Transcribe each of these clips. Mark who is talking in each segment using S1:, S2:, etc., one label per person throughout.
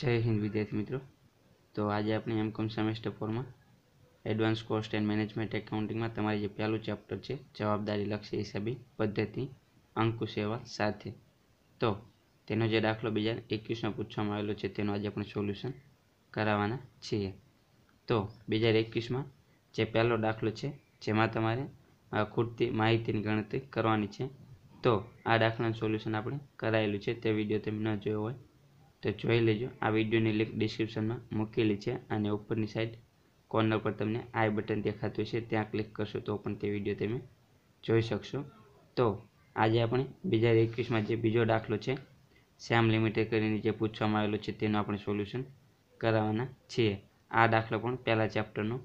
S1: જય હિન્દ વિદ્યાર્થી મિત્રો તો આજે આપણે કોમ સેમેસ્ટર ફોરમાં એડવાન્સ કોસ્ટ એન્ડ મેનેજમેન્ટ એકાઉન્ટિંગમાં તમારી જે પહેલું ચેપ્ટર છે જવાબદારી લક્ષ્ય હિસાબી પદ્ધતિ અંકુ સેવા સાથે તો તેનો જે દાખલો બીજા એકવીસમાં પૂછવામાં આવેલો છે તેનું આજે આપણે સોલ્યુશન કરાવવાના છીએ તો બે હજાર એકવીસમાં જે પહેલો દાખલો છે જેમાં તમારે ખૂટતી માહિતીની ગણતરી કરવાની છે તો આ દાખલાનું સોલ્યુશન આપણે કરાયેલું છે તે વિડીયો તમે ન જોયો હોય તો જોઈ લેજો આ વિડીયોની લિંક ડિસ્ક્રિપ્શનમાં મૂકેલી છે અને ઉપરની સાઈડ કોર્નર પર તમને આઈ બટન દેખાતું છે ત્યાં ક્લિક કરશો તો પણ તે વિડીયો તમે જોઈ શકશો તો આજે આપણે બે હજાર એકવીસમાં જે બીજો દાખલો છે શ્યામ લિમિટેડ કરીને જે પૂછવામાં આવેલો છે તેનું આપણે સોલ્યુશન કરાવવાના છીએ આ દાખલો પણ પહેલા ચેપ્ટરનો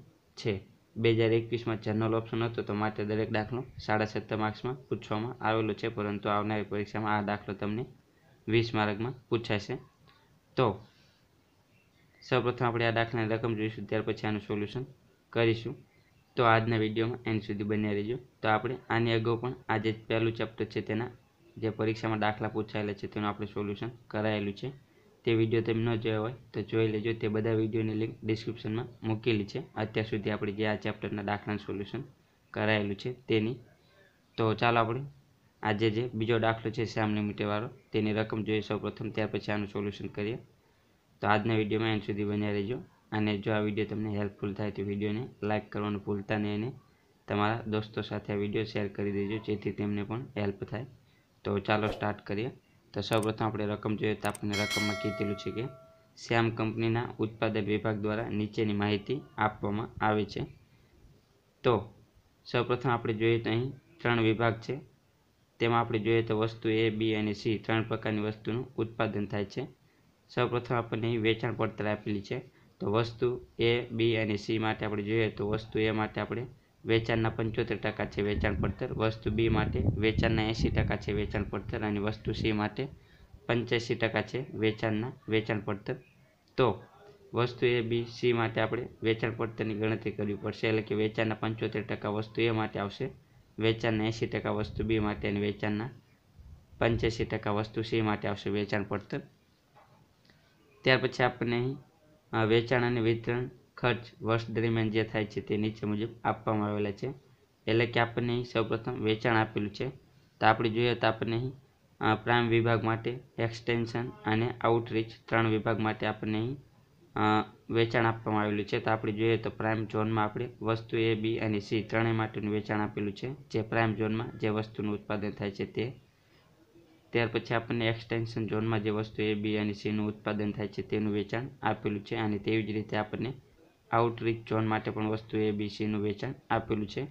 S1: છે બે હજાર એકવીસમાં જનરલ ઓપ્શન હતો તો માટે દરેક દાખલો સાડા સત્તર માર્ક્સમાં પૂછવામાં આવેલો છે પરંતુ આવનારી પરીક્ષામાં આ દાખલો તમને વીસ માર્કમાં પૂછાશે તો સૌપ્રથમ આપણે આ દાખલાની રકમ જોઈશું ત્યાર પછી આનું સોલ્યુશન કરીશું તો આજના વિડીયોમાં એન સુધી બન્યા રહેજો તો આપણે આની અગાઉ પણ આજે પહેલું ચેપ્ટર છે તેના જે પરીક્ષામાં દાખલા પૂછાયેલા છે તેનું આપણે સોલ્યુશન કરાયેલું છે તે વિડીયો તમે ન જોયા હોય તો જોઈ લેજો તે બધા વિડીયોની લિંક ડિસ્ક્રિપ્શનમાં મૂકેલી છે અત્યાર સુધી આપણે જે આ ચેપ્ટરના દાખલાનું સોલ્યુશન કરાયેલું છે તેની તો ચાલો આપણે આજે જે બીજો દાખલો છે શ્યામ લિમિટેડવાળો તેની રકમ જોઈએ સૌ પ્રથમ ત્યાર પછી આનું સોલ્યુશન કરીએ તો આજના વિડીયોમાં એન્ડ સુધી બન્યા રહેજો અને જો આ વિડીયો તમને હેલ્પફુલ થાય તો વિડીયોને લાઇક કરવાનું ભૂલતા નહીં અને તમારા દોસ્તો સાથે આ વિડીયો શેર કરી દેજો જેથી તેમને પણ હેલ્પ થાય તો ચાલો સ્ટાર્ટ કરીએ તો સૌપ્રથમ આપણે રકમ જોઈએ તો આપણને રકમમાં કીધેલું છે કે શ્યામ કંપનીના ઉત્પાદક વિભાગ દ્વારા નીચેની માહિતી આપવામાં આવે છે તો સૌપ્રથમ આપણે જોઈએ તો અહીં ત્રણ વિભાગ છે તેમાં આપણે જોઈએ તો વસ્તુ એ બી અને સી ત્રણ પ્રકારની વસ્તુનું ઉત્પાદન થાય છે સૌપ્રથમ આપણને વેચાણ પડતર આપેલી છે તો વસ્તુ એ બી અને સી માટે આપણે જોઈએ તો વસ્તુ એ માટે આપણે વેચાણના પંચોતેર ટકા છે વેચાણ પડતર વસ્તુ બી માટે વેચાણના એંસી ટકા છે વેચાણ પડતર અને વસ્તુ સી માટે પંચ્યાસી ટકા છે વેચાણના વેચાણ પડતર તો વસ્તુ એ બી સી માટે આપણે વેચાણ પડતરની ગણતરી કરવી પડશે એટલે કે વેચાણના પંચોતેર ટકા વસ્તુ એ માટે આવશે વેચાણના એંશી ટકા વસ્તુ બી માટે અને વેચાણના પંચ્યાસી ટકા વસ્તુ સી માટે આવશે વેચાણ પડતર ત્યાર પછી આપણને વેચાણ અને વિતરણ ખર્ચ વર્ષ દરમિયાન જે થાય છે તે નીચે મુજબ આપવામાં આવેલા છે એટલે કે આપણને અહીં સૌપ્રથમ વેચાણ આપેલું છે તો આપણે જોઈએ તો આપણને અહીં પ્રાઇમ વિભાગ માટે એક્સટેન્શન અને આઉટરીચ ત્રણ વિભાગ માટે આપણને અહીં વેચાણ આપવામાં આવેલું છે તો આપણે જોઈએ તો પ્રાઇમ ઝોનમાં આપણે વસ્તુ એ બી અને સી ત્રણેય માટેનું વેચાણ આપેલું છે જે પ્રાઇમ ઝોનમાં જે વસ્તુનું ઉત્પાદન થાય છે તે ત્યાર પછી આપણને એક્સટેન્શન ઝોનમાં જે વસ્તુ એ બી અને સીનું ઉત્પાદન થાય છે તેનું વેચાણ આપેલું છે અને તેવી જ રીતે આપણને આઉટરીચ ઝોન માટે પણ વસ્તુ એ બી સીનું વેચાણ આપેલું છે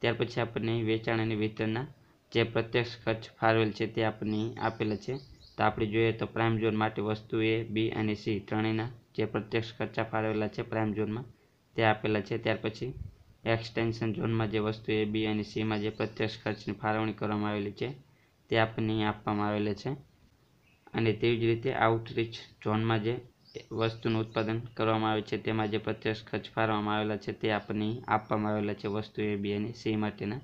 S1: ત્યાર પછી આપણને વેચાણ અને વિતરણના જે પ્રત્યક્ષ ખર્ચ ફાળવેલ છે તે આપણને આપેલા છે તો આપણે જોઈએ તો પ્રાઇમ ઝોન માટે વસ્તુ એ બી અને સી ત્રણેયના જે પ્રત્યક્ષ ખર્ચા ફાળવેલા છે પ્રાઇમ ઝોનમાં તે આપેલા છે ત્યાર પછી એક્સટેન્શન ઝોનમાં જે વસ્તુ એ બી અને સીમાં જે પ્રત્યક્ષ ખર્ચની ફાળવણી કરવામાં આવેલી છે તે આપણને આપવામાં આવેલી છે અને તેવી જ રીતે આઉટરીચ ઝોનમાં જે વસ્તુનું ઉત્પાદન કરવામાં આવે છે તેમાં જે પ્રત્યક્ષ ખર્ચ ફાળવવામાં આવેલા છે તે આપણને આપવામાં આવેલા છે વસ્તુ એ બી અને સી માટેના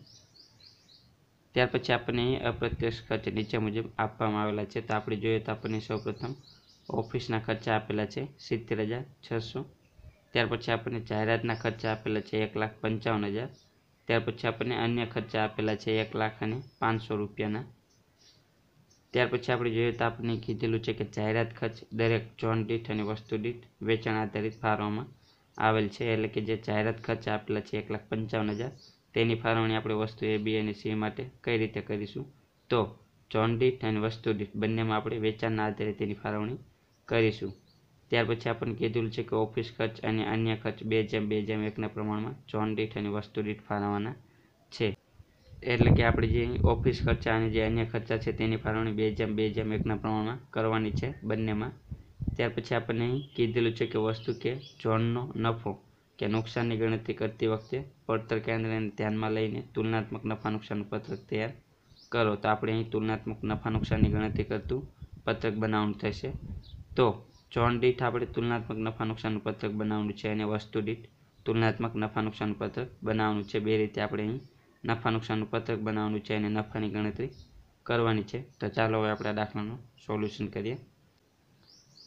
S1: ત્યાર પછી આપણને અપ્રત્યક્ષ ખર્ચ નીચે મુજબ આપવામાં આવેલા છે તો આપણે જોઈએ તો આપણને સૌપ્રથમ ઓફિસના ખર્ચા આપેલા છે સિત્તેર હજાર છસો ત્યાર પછી આપણને જાહેરાતના ખર્ચા આપેલા છે એક લાખ પંચાવન હજાર ત્યાર પછી આપણને અન્ય ખર્ચા આપેલા છે એક લાખ અને પાંચસો રૂપિયાના ત્યાર પછી આપણે જોઈએ તો આપણને કીધેલું છે કે જાહેરાત ખર્ચ દરેક ઝોન દીઠ અને વસ્તુ દીઠ વેચાણ આધારિત ફાળવવામાં આવેલ છે એટલે કે જે જાહેરાત ખર્ચા આપેલા છે એક લાખ પંચાવન હજાર તેની ફાળવણી આપણે વસ્તુ એ બી અને સી માટે કઈ રીતે કરીશું તો ઝોન દીઠ અને વસ્તુ દીઠ બંનેમાં આપણે વેચાણના આધારે તેની ફાળવણી કરીશું ત્યાર પછી આપણને કીધેલું છે કે ઓફિસ ખર્ચ અને અન્ય ખર્ચ બે જેમ બે જેમ એકના પ્રમાણમાં જોન દીઠ અને વસ્તુ દીઠ ફાળવવાના છે એટલે કે આપણે જે ઓફિસ ખર્ચા અને જે અન્ય ખર્ચા છે તેની ફાળવણી બે જેમ બે જેમ એકના પ્રમાણમાં કરવાની છે બંનેમાં ત્યાર પછી આપણને કીધેલું છે કે વસ્તુ કે જોનનો નફો કે નુકસાનની ગણતરી કરતી વખતે પડતર કેન્દ્રને ધ્યાનમાં લઈને તુલનાત્મક નફા નુકસાન પત્રક તૈયાર કરો તો આપણે અહીં તુલનાત્મક નફા નુકસાનની ગણતરી કરતું પત્રક બનાવવાનું થશે તો જોન દીઠ આપણે તુલનાત્મક નફા નુકસાન પત્રક બનાવવાનું છે અને વસ્તુ દીઠ તુલનાત્મક નફા નુકસાન પત્રક બનાવવાનું છે બે રીતે આપણે અહીં નફા નુકસાન પત્રક બનાવવાનું છે અને નફાની ગણતરી કરવાની છે તો ચાલો હવે આપણે દાખલાનું સોલ્યુશન કરીએ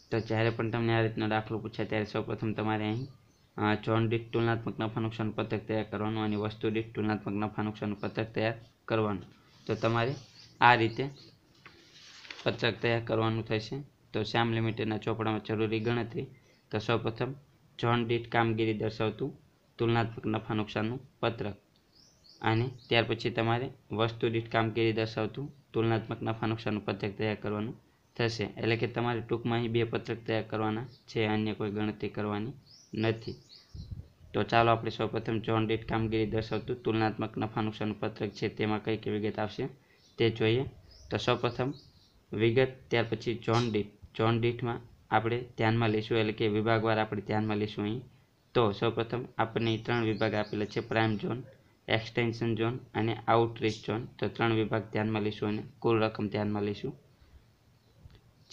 S1: તો જ્યારે પણ તમને આ રીતનો દાખલો પૂછાય ત્યારે સૌપ્રથમ તમારે અહીં જોન દીઠ તુલનાત્મક નફા નુકસાન પત્રક તૈયાર કરવાનું અને વસ્તુ દીઠ તુલનાત્મક નફા નુકસાન પત્રક તૈયાર કરવાનું તો તમારે આ રીતે પત્રક તૈયાર કરવાનું થશે તો શ્યામ લિમિટેડના ચોપડામાં જરૂરી ગણતરી તો સૌપ્રથમ જોન ડીટ કામગીરી દર્શાવતું તુલનાત્મક નફા નુકસાનનું પત્રક અને ત્યાર પછી તમારે વસ્તુ દીઠ કામગીરી દર્શાવતું તુલનાત્મક નફા નુકસાનનું પત્રક તૈયાર કરવાનું થશે એટલે કે તમારે ટૂંકમાં અહીં બે પત્રક તૈયાર કરવાના છે અન્ય કોઈ ગણતરી કરવાની નથી તો ચાલો આપણે સૌપ્રથમ જોન ડીટ કામગીરી દર્શાવતું તુલનાત્મક નફા નુકસાનનું પત્રક છે તેમાં કઈ કઈ વિગત આવશે તે જોઈએ તો સૌપ્રથમ વિગત ત્યાર પછી જોન ડીટ જોન દીઠમાં આપણે ધ્યાનમાં લઈશું એટલે કે વિભાગવાર આપણે ધ્યાનમાં લઈશું અહીં તો સૌપ્રથમ આપણને ત્રણ વિભાગ આપેલા છે પ્રાઇમ ઝોન એક્સટેન્શન ઝોન અને આઉટરીચ ઝોન તો ત્રણ વિભાગ ધ્યાનમાં લઈશું અને કુલ રકમ ધ્યાનમાં લઈશું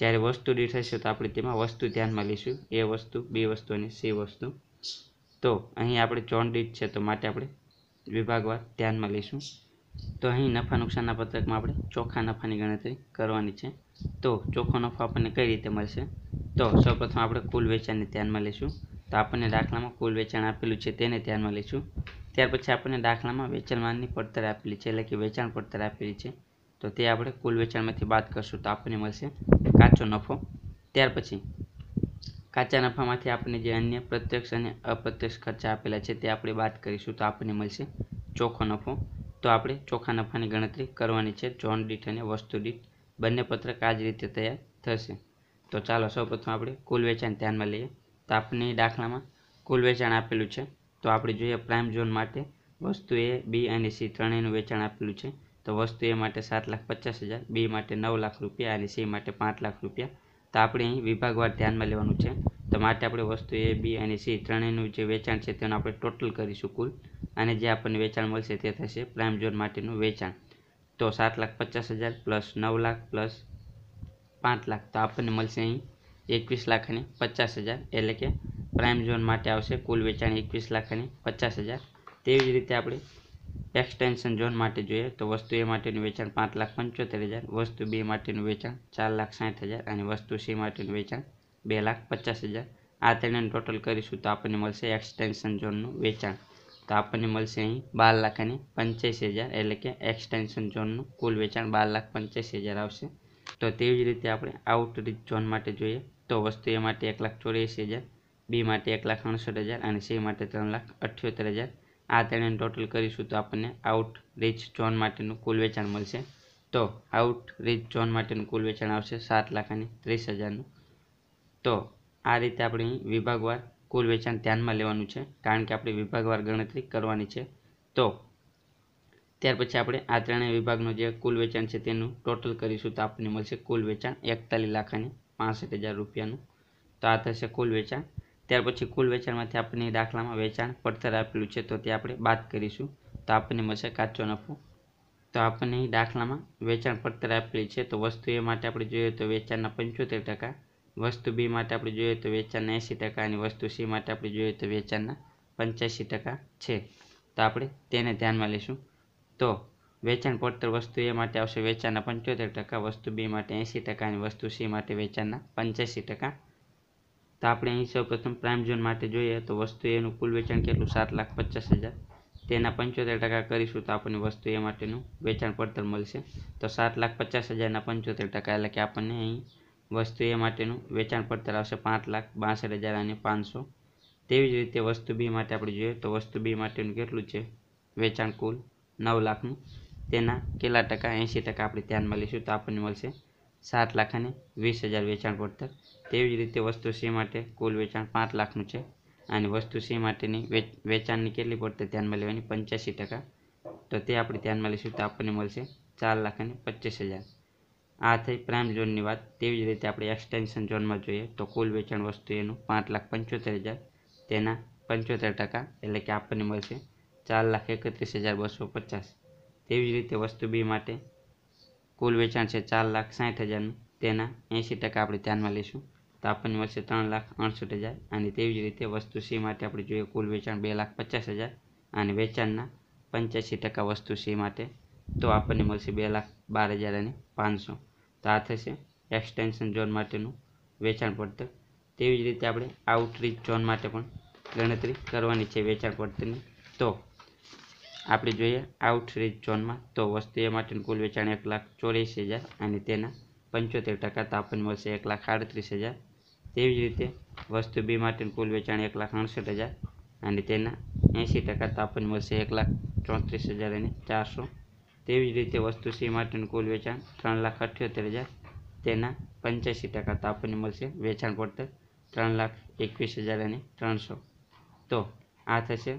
S1: જ્યારે વસ્તુ દીઠ હશે તો આપણે તેમાં વસ્તુ ધ્યાનમાં લઈશું એ વસ્તુ બી વસ્તુ અને સી વસ્તુ તો અહીં આપણે જોન દીઠ છે તો માટે આપણે વિભાગવાર ધ્યાનમાં લઈશું તો અહીં નફા નુકસાનના પત્રકમાં આપણે ચોખ્ખા નફાની ગણતરી કરવાની છે તો ચોખ્ખો નફો આપણને કઈ રીતે મળશે તો સૌપ્રથમ આપણે કુલ વેચાણને ધ્યાનમાં લઈશું તો આપણને દાખલામાં કુલ વેચાણ આપેલું છે તેને ધ્યાનમાં લઈશું ત્યાર પછી આપણને દાખલામાં વેચાણની પડતર આપેલી છે એટલે કે વેચાણ પડતર આપેલી છે તો તે આપણે કુલ વેચાણમાંથી બાદ કરશું તો આપણને મળશે કાચો નફો ત્યાર પછી કાચા નફામાંથી આપણને જે અન્ય પ્રત્યક્ષ અને અપ્રત્યક્ષ ખર્ચા આપેલા છે તે આપણે બાદ કરીશું તો આપણને મળશે ચોખ્ખો નફો તો આપણે ચોખ્ખા નફાની ગણતરી કરવાની છે જોન દીઠ અને વસ્તુ દીઠ બંને પત્રક આ જ રીતે તૈયાર થશે તો ચાલો સૌપ્રથમ આપણે કુલ વેચાણ ધ્યાનમાં લઈએ તો આપની દાખલામાં કુલ વેચાણ આપેલું છે તો આપણે જોઈએ પ્રાઇમ ઝોન માટે વસ્તુ એ બી અને સી ત્રણેયનું વેચાણ આપેલું છે તો વસ્તુ એ માટે સાત લાખ પચાસ હજાર બી માટે નવ લાખ રૂપિયા અને સી માટે પાંચ લાખ રૂપિયા તો આપણે અહીં વિભાગવાર ધ્યાનમાં લેવાનું છે તો માટે આપણે વસ્તુ એ બી અને સી ત્રણેયનું જે વેચાણ છે તેનું આપણે ટોટલ કરીશું કુલ અને જે આપણને વેચાણ મળશે તે થશે પ્રાઇમ ઝોન માટેનું વેચાણ તો સાત લાખ પચાસ હજાર પ્લસ નવ લાખ પ્લસ પાંચ લાખ તો આપણને મળશે અહીં એકવીસ લાખ અને પચાસ હજાર એટલે કે પ્રાઇમ ઝોન માટે આવશે કુલ વેચાણ એકવીસ લાખ અને પચાસ હજાર તેવી જ રીતે આપણે એક્સટેન્શન ઝોન માટે જોઈએ તો વસ્તુ એ માટેનું વેચાણ પાંચ લાખ પંચોતેર હજાર વસ્તુ બી માટેનું વેચાણ ચાર લાખ સાઠ હજાર અને વસ્તુ સી માટેનું વેચાણ બે લાખ પચાસ હજાર આ ત્રણેયનું ટોટલ કરીશું તો આપણને મળશે એક્સટેન્શન ઝોનનું વેચાણ તો આપણને મળશે અહીં બાર લાખ અને પંચ્યાસી હજાર એટલે કે એક્સટેન્શન ઝોનનું કુલ વેચાણ બાર લાખ પંચ્યાસી હજાર આવશે તો તેવી જ રીતે આપણે આઉટરીચ ઝોન માટે જોઈએ તો વસ્તુ એ માટે એક લાખ ચોર્યાસી હજાર બી માટે એક લાખ અડસઠ હજાર અને સી માટે ત્રણ લાખ અઠ્યોતેર હજાર આ ત્રણેય ટોટલ કરીશું તો આપણને આઉટરીચ ઝોન માટેનું કુલ વેચાણ મળશે તો આઉટરીચ ઝોન માટેનું કુલ વેચાણ આવશે સાત લાખ અને ત્રીસ હજારનું તો આ રીતે આપણે વિભાગવાર કુલ વેચાણ ધ્યાનમાં લેવાનું છે કારણ કે આપણે વિભાગવાર ગણતરી કરવાની છે તો ત્યાર પછી આપણે આ ત્રણેય વિભાગનો જે કુલ વેચાણ છે તેનું ટોટલ કરીશું તો આપણને મળશે કુલ વેચાણ એકતાલીસ લાખની અને પાસઠ હજાર રૂપિયાનું તો આ થશે કુલ વેચાણ ત્યાર પછી કુલ વેચાણમાંથી આપણને દાખલામાં વેચાણ પડતર આપેલું છે તો તે આપણે બાદ કરીશું તો આપણને મળશે કાચો નફો તો આપણને દાખલામાં વેચાણ પડતર આપેલી છે તો વસ્તુ એ માટે આપણે જોઈએ તો વેચાણના પંચોતેર ટકા વસ્તુ બી માટે આપણે જોઈએ તો વેચાણના એંસી ટકા અને વસ્તુ સી માટે આપણે જોઈએ તો વેચાણના પંચ્યાસી ટકા છે તો આપણે તેને ધ્યાનમાં લઈશું તો વેચાણ પડતર વસ્તુ એ માટે આવશે વેચાણના પંચોતેર ટકા વસ્તુ બી માટે એંસી ટકા અને વસ્તુ સી માટે વેચાણના પંચ્યાસી ટકા તો આપણે અહીં સૌ પ્રથમ પ્રાઇમ ઝોન માટે જોઈએ તો વસ્તુ એનું કુલ વેચાણ કેટલું સાત લાખ પચાસ હજાર તેના પંચોતેર ટકા કરીશું તો આપણને વસ્તુ એ માટેનું વેચાણ પડતર મળશે તો સાત લાખ પચાસ હજારના પંચોતેર ટકા એટલે કે આપણને અહીં વસ્તુ એ માટેનું વેચાણ પડતર આવશે પાંચ લાખ બાસઠ હજાર અને પાંચસો તેવી જ રીતે વસ્તુ બી માટે આપણે જોઈએ તો વસ્તુ બી માટેનું કેટલું છે વેચાણ કુલ નવ લાખનું તેના કેટલા ટકા એંશી ટકા આપણે ધ્યાનમાં લઈશું તો આપણને મળશે સાત લાખ અને વીસ હજાર વેચાણ પડતર તેવી જ રીતે વસ્તુ સી માટે કુલ વેચાણ પાંચ લાખનું છે અને વસ્તુ સી માટેની વેચાણની કેટલી પડતર ધ્યાનમાં લેવાની પંચ્યાસી ટકા તો તે આપણે ધ્યાનમાં લઈશું તો આપણને મળશે ચાર લાખ અને પચીસ હજાર આ થઈ પ્રાઇમ ઝોનની વાત તેવી જ રીતે આપણે એક્સટેન્શન ઝોનમાં જોઈએ તો કુલ વેચાણ વસ્તુ એનું પાંચ લાખ પંચોતેર હજાર તેના પંચોતેર ટકા એટલે કે આપણને મળશે ચાર લાખ એકત્રીસ હજાર બસો પચાસ તેવી જ રીતે વસ્તુ બી માટે કુલ વેચાણ છે ચાર લાખ સાઠ હજારનું તેના એંશી ટકા આપણે ધ્યાનમાં લઈશું તો આપણને મળશે ત્રણ લાખ અડસઠ હજાર અને તેવી જ રીતે વસ્તુ સી માટે આપણે જોઈએ કુલ વેચાણ બે લાખ પચાસ હજાર અને વેચાણના પંચ્યાસી ટકા વસ્તુ સી માટે તો આપણને મળશે બે લાખ બાર હજાર અને પાંચસો તો આ થશે એક્સટેન્શન ઝોન માટેનું વેચાણ પડતર તેવી જ રીતે આપણે આઉટરીચ ઝોન માટે પણ ગણતરી કરવાની છે વેચાણ પડતરની તો આપણે જોઈએ આઉટરીચ ઝોનમાં તો વસ્તુ એ માટેનું કુલ વેચાણ એક લાખ ચોરીસી હજાર અને તેના પંચોતેર ટકા તો મળશે એક લાખ આડત્રીસ હજાર તેવી જ રીતે વસ્તુ બી માટેનું કુલ વેચાણ એક લાખ અડસઠ હજાર અને તેના એંશી ટકા તો મળશે એક લાખ ચોત્રીસ હજાર અને ચારસો તેવી જ રીતે વસ્તુ સી માટેનું કુલ વેચાણ ત્રણ લાખ અઠ્યોતેર હજાર તેના પંચ્યાસી ટકા તો આપણને મળશે વેચાણ પડતર ત્રણ લાખ એકવીસ હજાર અને ત્રણસો તો આ થશે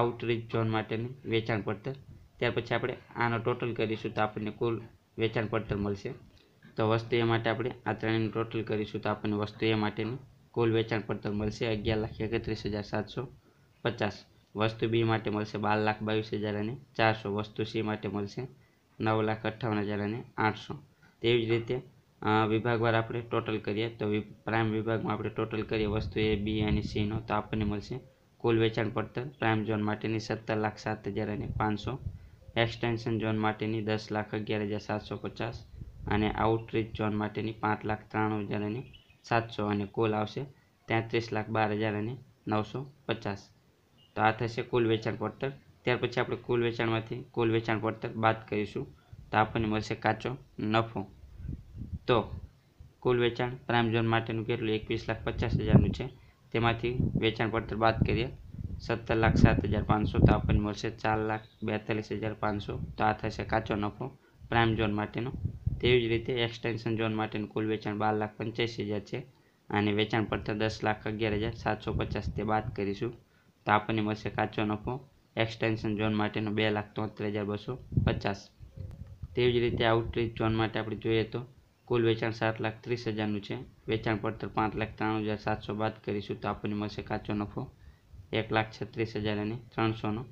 S1: આઉટરીચ ઝોન માટેની વેચાણ પડતર ત્યાર પછી આપણે આનો ટોટલ કરીશું તો આપણને કુલ વેચાણ પડતર મળશે તો વસ્તુ એ માટે આપણે આ ત્રણેયનું ટોટલ કરીશું તો આપણને વસ્તુ એ માટેનું કુલ વેચાણ પડતર મળશે અગિયાર લાખ એકત્રીસ હજાર સાતસો પચાસ વસ્તુ બી માટે મળશે બાર લાખ બાવીસ હજાર અને ચારસો વસ્તુ સી માટે મળશે નવ લાખ અઠ્ઠાવન હજાર અને આઠસો તેવી જ રીતે વિભાગવાર આપણે ટોટલ કરીએ તો પ્રાઇમ વિભાગમાં આપણે ટોટલ કરીએ વસ્તુ એ બી અને સીનો તો આપણને મળશે કુલ વેચાણ પડતર પ્રાઇમ ઝોન માટેની સત્તર લાખ સાત હજાર અને પાંચસો એક્સટેન્શન ઝોન માટેની દસ લાખ અગિયાર હજાર સાતસો પચાસ અને આઉટરીચ ઝોન માટેની પાંચ લાખ ત્રાણું હજાર અને સાતસો અને કુલ આવશે તેત્રીસ લાખ બાર હજાર અને નવસો પચાસ તો આ થશે કુલ વેચાણ પડતર ત્યાર પછી આપણે કુલ વેચાણમાંથી કુલ વેચાણ પડતર બાદ કરીશું તો આપણને મળશે કાચો નફો તો કુલ વેચાણ પ્રાઇમ ઝોન માટેનું કેટલું એકવીસ લાખ પચાસ હજારનું છે તેમાંથી વેચાણ પડતર બાદ કરીએ સત્તર લાખ સાત હજાર પાંચસો તો આપણને મળશે ચાર લાખ બેતાલીસ હજાર પાંચસો તો આ થશે કાચો નફો પ્રાઇમ ઝોન માટેનો તેવી જ રીતે એક્સટેન્શન ઝોન માટેનું કુલ વેચાણ બાર લાખ પંચ્યાસી હજાર છે અને વેચાણ પડતર દસ લાખ અગિયાર હજાર સાતસો પચાસ તે બાદ કરીશું તો આપણને મળશે કાચો નફો એક્સટેન્શન ઝોન માટેનો બે લાખ તોતેર હજાર બસો પચાસ તેવી જ રીતે આઉટરીચ ઝોન માટે આપણે જોઈએ તો કુલ વેચાણ સાત લાખ ત્રીસ હજારનું છે વેચાણ પડતર પાંચ લાખ ત્રાણું હજાર સાતસો બાદ કરીશું તો આપણને મળશે કાચો નફો એક લાખ છત્રીસ હજાર અને ત્રણસોનો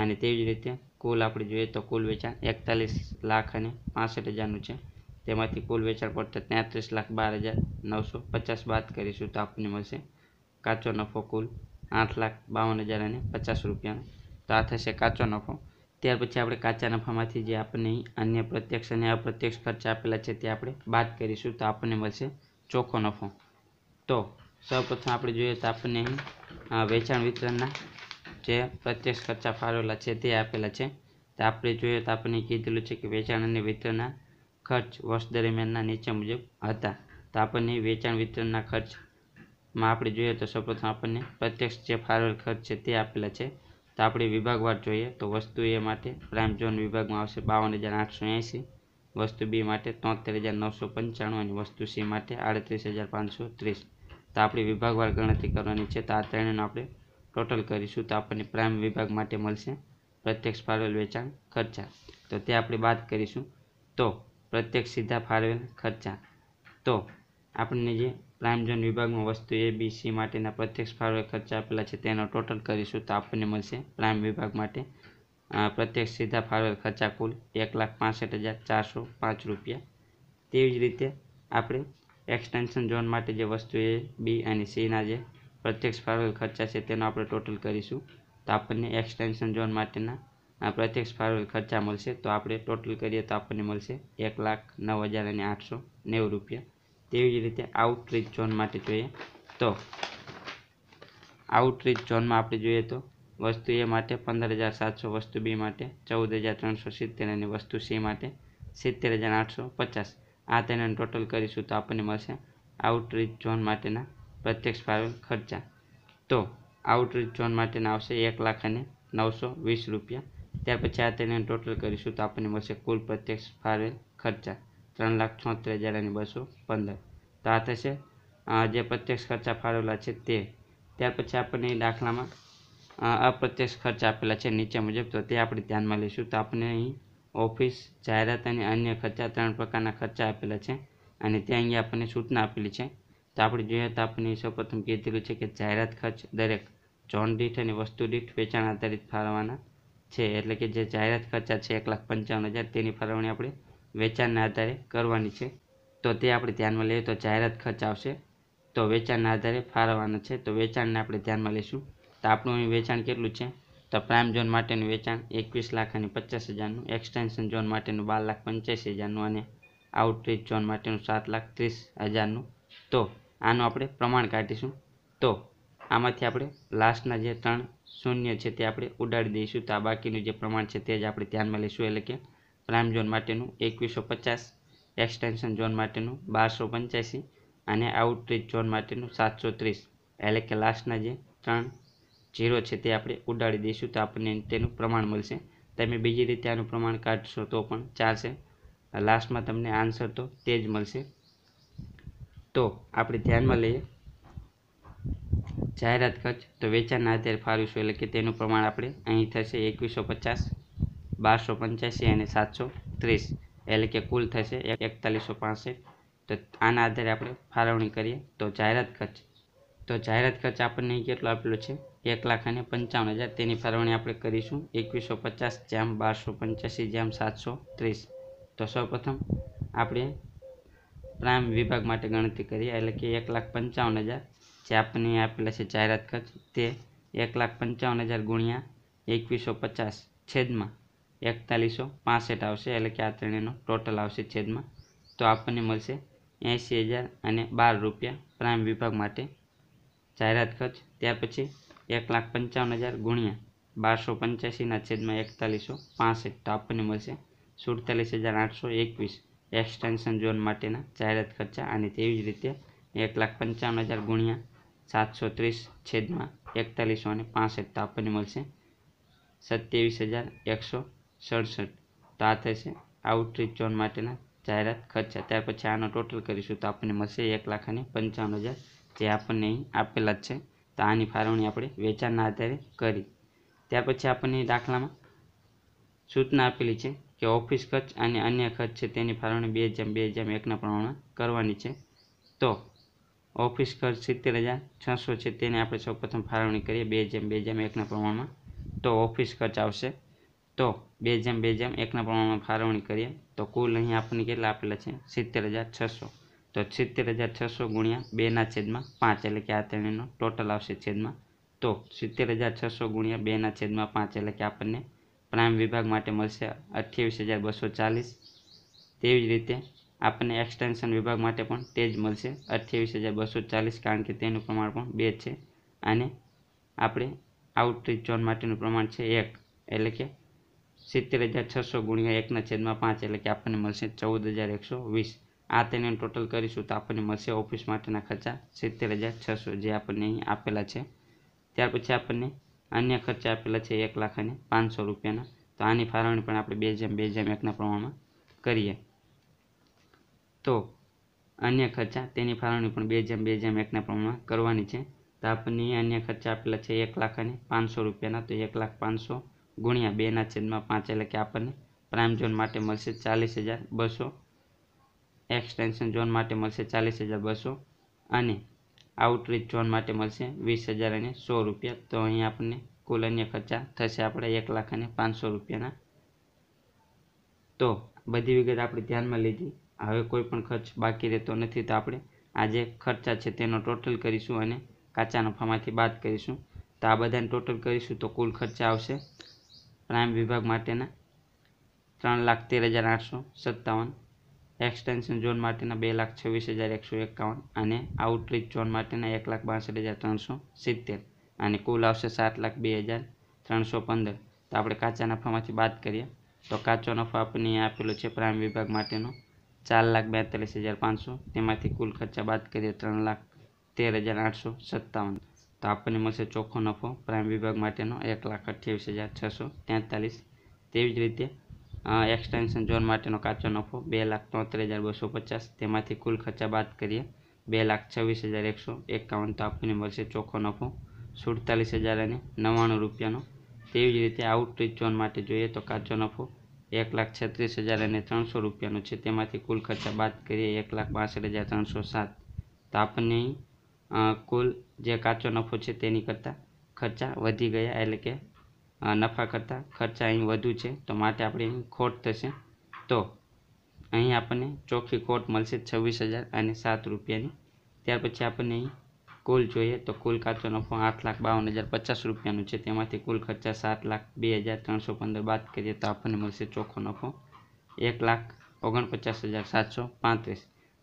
S1: અને તેવી જ રીતે કુલ આપણે જોઈએ તો કુલ વેચાણ એકતાલીસ લાખ અને પાસઠ હજારનું છે તેમાંથી કુલ વેચાણ પડતર તેત્રીસ લાખ બાર હજાર નવસો પચાસ બાદ કરીશું તો આપણને મળશે કાચો નફો કુલ આઠ લાખ બાવન હજાર અને પચાસ રૂપિયાનો તો આ થશે કાચો નફો ત્યાર પછી આપણે કાચા નફામાંથી જે આપણને અન્ય પ્રત્યક્ષ અને અપ્રત્યક્ષ ખર્ચ આપેલા છે તે આપણે બાદ કરીશું તો આપણને મળશે ચોખ્ખો નફો તો સૌપ્રથમ આપણે જોઈએ તો આપણને વેચાણ વિતરણના જે પ્રત્યક્ષ ખર્ચા ફાળવેલા છે તે આપેલા છે તો આપણે જોઈએ તો આપણને કીધેલું છે કે વેચાણ અને વિતરણના ખર્ચ વર્ષ દરમિયાનના નીચે મુજબ હતા તો આપણને વેચાણ વિતરણના ખર્ચ માં આપણે જોઈએ તો સૌપ્રથમ આપણને પ્રત્યક્ષ જે ફાળવેલ ખર્ચ છે તે આપેલા છે તો આપણે વિભાગવાર જોઈએ તો વસ્તુ એ માટે પ્રાઇમ ઝોન વિભાગમાં આવશે બાવન હજાર આઠસો એંશી વસ્તુ બી માટે તોતેર હજાર નવસો પંચાણું અને વસ્તુ સી માટે આડત્રીસ હજાર પાંચસો ત્રીસ તો આપણી વિભાગવાર ગણતરી કરવાની છે તો આ ત્રણેયનો આપણે ટોટલ કરીશું તો આપણને પ્રાઇમ વિભાગ માટે મળશે પ્રત્યક્ષ ફાળવેલ વેચાણ ખર્ચા તો તે આપણે બાદ કરીશું તો પ્રત્યક્ષ સીધા ફાળવેલ ખર્ચા તો આપણને જે પ્રાઇમઝોન વિભાગમાં વસ્તુ એ બી સી માટેના પ્રત્યક્ષ ફાળવે ખર્ચા આપેલા છે તેનો ટોટલ કરીશું તો આપણને મળશે પ્રાઇમ વિભાગ માટે પ્રત્યક્ષ સીધા ફાળવેલ ખર્ચા કુલ એક લાખ પાસઠ હજાર ચારસો પાંચ રૂપિયા તેવી જ રીતે આપણે એક્સટેન્શન ઝોન માટે જે વસ્તુ એ બી અને સીના જે પ્રત્યક્ષ ફાળવેલ ખર્ચા છે તેનો આપણે ટોટલ કરીશું તો આપણને એક્સટેન્શન ઝોન માટેના પ્રત્યક્ષ ફાળવેલ ખર્ચા મળશે તો આપણે ટોટલ કરીએ તો આપણને મળશે એક લાખ નવ હજાર અને આઠસો નેવું રૂપિયા તેવી જ રીતે આઉટરીચ ઝોન માટે જોઈએ તો આઉટરીચ ઝોનમાં આપણે જોઈએ તો વસ્તુ એ માટે પંદર હજાર સાતસો વસ્તુ બી માટે ચૌદ હજાર ત્રણસો સિત્તેર અને વસ્તુ સી માટે સિત્તેર હજાર આઠસો પચાસ આ તેને ટોટલ કરીશું તો આપણને મળશે આઉટરીચ ઝોન માટેના પ્રત્યક્ષ ભાવે ખર્ચા તો આઉટરીચ ઝોન માટેના આવશે એક લાખ અને નવસો વીસ રૂપિયા ત્યાર પછી આ તેને ટોટલ કરીશું તો આપણને મળશે કુલ પ્રત્યક્ષ ફાળવેલ ખર્ચા ત્રણ લાખ છોતેર હજાર અને બસો પંદર તો આ થશે જે પ્રત્યક્ષ ખર્ચા ફાળવેલા છે તે ત્યાર પછી આપણને દાખલામાં અપ્રત્યક્ષ ખર્ચ આપેલા છે નીચે મુજબ તો તે આપણે ધ્યાનમાં લઈશું તો આપણને અહીં ઓફિસ જાહેરાત અને અન્ય ખર્ચા ત્રણ પ્રકારના ખર્ચા આપેલા છે અને ત્યાં અહીંયા આપણને સૂચના આપેલી છે તો આપણે જોઈએ તો આપણે સૌપ્રથમ કીધેલું છે કે જાહેરાત ખર્ચ દરેક ઝોન દીઠ અને વસ્તુ દીઠ વેચાણ આધારિત ફાળવવાના છે એટલે કે જે જાહેરાત ખર્ચા છે એક લાખ પંચાવન હજાર તેની ફાળવણી આપણે વેચાણના આધારે કરવાની છે તો તે આપણે ધ્યાનમાં લઈએ તો જાહેરાત ખર્ચ આવશે તો વેચાણના આધારે ફાળવવાનો છે તો વેચાણને આપણે ધ્યાનમાં લઈશું તો આપણું અહીં વેચાણ કેટલું છે તો પ્રાઇમ ઝોન માટેનું વેચાણ એકવીસ લાખ અને પચાસ હજારનું એક્સટેન્શન ઝોન માટેનું બાર લાખ પંચ્યાસી હજારનું અને આઉટરીચ ઝોન માટેનું સાત લાખ ત્રીસ હજારનું તો આનું આપણે પ્રમાણ કાઢીશું તો આમાંથી આપણે લાસ્ટના જે ત્રણ શૂન્ય છે તે આપણે ઉડાડી દઈશું તો આ બાકીનું જે પ્રમાણ છે તે જ આપણે ધ્યાનમાં લઈશું એટલે કે પ્રાઇમ ઝોન માટેનું એકવીસો પચાસ એક્સટેન્શન ઝોન માટેનું બારસો પંચ્યાસી અને આઉટરીચ ઝોન માટેનું સાતસો ત્રીસ એટલે કે લાસ્ટના જે ત્રણ ઝીરો છે તે આપણે ઉડાડી દઈશું તો આપણને તેનું પ્રમાણ મળશે તમે બીજી રીતે આનું પ્રમાણ કાઢશો તો પણ ચાલશે લાસ્ટમાં તમને આન્સર તો તે જ મળશે તો આપણે ધ્યાનમાં લઈએ જાહેરાત ખર્ચ તો વેચાણના અત્યારે ફાળવીશું એટલે કે તેનું પ્રમાણ આપણે અહીં થશે એકવીસો પચાસ બારસો પંચ્યાસી અને સાતસો ત્રીસ એટલે કે કુલ થશે એકતાલીસો પાસઠ તો આના આધારે આપણે ફાળવણી કરીએ તો જાહેરાત ખર્ચ તો જાહેરાત ખર્ચ આપણને કેટલો આપેલો છે એક લાખ અને પંચાવન હજાર તેની ફાળવણી આપણે કરીશું એકવીસો પચાસ જેમ બારસો પંચ્યાસી જેમ સાતસો ત્રીસ તો સૌપ્રથમ આપણે પ્રાઇમ વિભાગ માટે ગણતરી કરીએ એટલે કે એક લાખ પંચાવન હજાર જે આપણને આપેલા છે જાહેરાત ખર્ચ તે એક લાખ પંચાવન હજાર ગુણ્યા એકવીસો પચાસ છેદમાં એકતાલીસો પાસઠ આવશે એટલે કે આ ત્રણેયનો ટોટલ આવશે છેદમાં તો આપણને મળશે એંસી હજાર અને બાર રૂપિયા પ્રાઇમ વિભાગ માટે જાહેરાત ખર્ચ ત્યાર પછી એક લાખ પંચાવન હજાર ગુણ્યા બારસો પંચ્યાસીના છેદમાં એકતાલીસો પાસઠ તો આપણને મળશે સુડતાલીસ હજાર આઠસો એકવીસ એક્સટેન્શન ઝોન માટેના જાહેરાત ખર્ચા અને તેવી જ રીતે એક લાખ પંચાવન હજાર ગુણ્યા સાતસો ત્રીસ છેદમાં એકતાલીસો અને પાસઠ તો આપણને મળશે સત્યાવીસ હજાર એકસો સડસઠ તો આ થશે આઉટરીચ ઝોન માટેના જાહેરાત ખર્ચા ત્યાર પછી આનો ટોટલ કરીશું તો આપણને મળશે એક લાખ અને પંચાવન હજાર જે આપણને અહીં આપેલા જ છે તો આની ફાળવણી આપણે વેચાણના આધારે કરી ત્યાર પછી આપણને દાખલામાં સૂચના આપેલી છે કે ઓફિસ ખર્ચ અને અન્ય ખર્ચ છે તેની ફાળવણી બે જેમ બે જેમ એકના પ્રમાણમાં કરવાની છે તો ઓફિસ ખર્ચ સિત્તેર હજાર છસો છે તેની આપણે સૌપ્રથમ ફાળવણી કરીએ બે જેમ બે જેમ એકના પ્રમાણમાં તો ઓફિસ ખર્ચ આવશે તો બે જેમ બે જેમ એકના પ્રમાણમાં ફાળવણી કરીએ તો કુલ અહીં આપણને કેટલા આપેલા છે સિત્તેર હજાર છસો તો સિત્તેર હજાર છસો ગુણ્યા બેના છેદમાં પાંચ એટલે કે આ ત્રણેયનો ટોટલ આવશે છેદમાં તો સિત્તેર હજાર છસો ગુણ્યા બેના છેદમાં પાંચ એટલે કે આપણને પ્રાઇમ વિભાગ માટે મળશે અઠ્યાવીસ હજાર બસો ચાલીસ તેવી જ રીતે આપણને એક્સટેન્શન વિભાગ માટે પણ તે જ મળશે અઠ્યાવીસ હજાર બસો ચાલીસ કારણ કે તેનું પ્રમાણ પણ બે છે અને આપણે આઉટરીચ ઝોન માટેનું પ્રમાણ છે એક એટલે કે સિત્તેર હજાર છસો ગુણ્યા એકના છેદમાં પાંચ એટલે કે આપણને મળશે ચૌદ હજાર એકસો વીસ આ તેને ટોટલ કરીશું તો આપણને મળશે ઓફિસ માટેના ખર્ચા સિત્તેર હજાર છસો જે આપણને અહીં આપેલા છે ત્યાર પછી આપણને અન્ય ખર્ચા આપેલા છે એક લાખ અને પાંચસો રૂપિયાના તો આની ફાળવણી પણ આપણે બે જેમ બે જેમ એકના પ્રમાણમાં કરીએ તો અન્ય ખર્ચા તેની ફાળવણી પણ બે જેમ બે જેમ એકના પ્રમાણમાં કરવાની છે તો આપણને અન્ય ખર્ચા આપેલા છે એક લાખ અને પાંચસો રૂપિયાના તો એક લાખ પાંચસો ગુણ્યા બેના છેદમાં પાંચ એટલે કે આપણને પ્રાઇમ ઝોન માટે મળશે ચાલીસ હજાર બસો એક્સટેન્શન ઝોન માટે મળશે ચાલીસ હજાર બસો અને આઉટરીચ ઝોન માટે મળશે વીસ હજાર અને સો રૂપિયા તો અહીં આપણને કુલ અન્ય ખર્ચા થશે આપણે એક લાખ અને પાંચસો રૂપિયાના તો બધી વિગત આપણે ધ્યાનમાં લીધી હવે કોઈ પણ ખર્ચ બાકી રહેતો નથી તો આપણે આજે ખર્ચા છે તેનો ટોટલ કરીશું અને કાચા નફામાંથી બાદ કરીશું તો આ બધાને ટોટલ કરીશું તો કુલ ખર્ચા આવશે પ્રાઇમ વિભાગ માટેના ત્રણ લાખ તેર હજાર આઠસો સત્તાવન એક્સટેન્શન ઝોન માટેના બે લાખ છવ્વીસ હજાર એકસો એકાવન અને આઉટરીચ ઝોન માટેના એક લાખ બાસઠ હજાર ત્રણસો સિત્તેર અને કુલ આવશે સાત લાખ બે હજાર ત્રણસો પંદર તો આપણે કાચા નફામાંથી બાદ કરીએ તો કાચો નફો આપણને આપેલો છે પ્રાઇમ વિભાગ માટેનો ચાર લાખ બેતાલીસ હજાર પાંચસો તેમાંથી કુલ ખર્ચા બાદ કરીએ ત્રણ લાખ તેર હજાર આઠસો સત્તાવન તો આપણને મળશે ચોખ્ખો નફો પ્રાઇમ વિભાગ માટેનો એક લાખ અઠ્યાવીસ હજાર છસો તેતાલીસ તેવી જ રીતે એક્સટેન્શન ઝોન માટેનો કાચો નફો બે લાખ તોતેર હજાર બસો પચાસ તેમાંથી કુલ ખર્ચા બાદ કરીએ બે લાખ છવ્વીસ હજાર એકસો એકાવન તો આપણને મળશે ચોખ્ખો નફો સુડતાલીસ હજાર અને નવ્વાણું રૂપિયાનો તેવી જ રીતે આઉટરીચ ઝોન માટે જોઈએ તો કાચો નફો એક લાખ છત્રીસ હજાર અને ત્રણસો રૂપિયાનો છે તેમાંથી કુલ ખર્ચા બાદ કરીએ એક લાખ બાસઠ હજાર ત્રણસો સાત તો આપણને કુલ જે કાચો નફો છે તેની કરતાં ખર્ચા વધી ગયા એટલે કે નફા કરતાં ખર્ચા અહીં વધુ છે તો માટે આપણે અહીં ખોટ થશે તો અહીં આપણને ચોખ્ખી ખોટ મળશે છવ્વીસ હજાર અને સાત રૂપિયાની ત્યાર પછી આપણને અહીં કુલ જોઈએ તો કુલ કાચો નફો આઠ લાખ બાવન હજાર પચાસ રૂપિયાનું છે તેમાંથી કુલ ખર્ચા સાત લાખ બે હજાર ત્રણસો પંદર બાદ કરીએ તો આપણને મળશે ચોખ્ખો નફો એક લાખ ઓગણપચાસ હજાર સાતસો પાંત્રીસ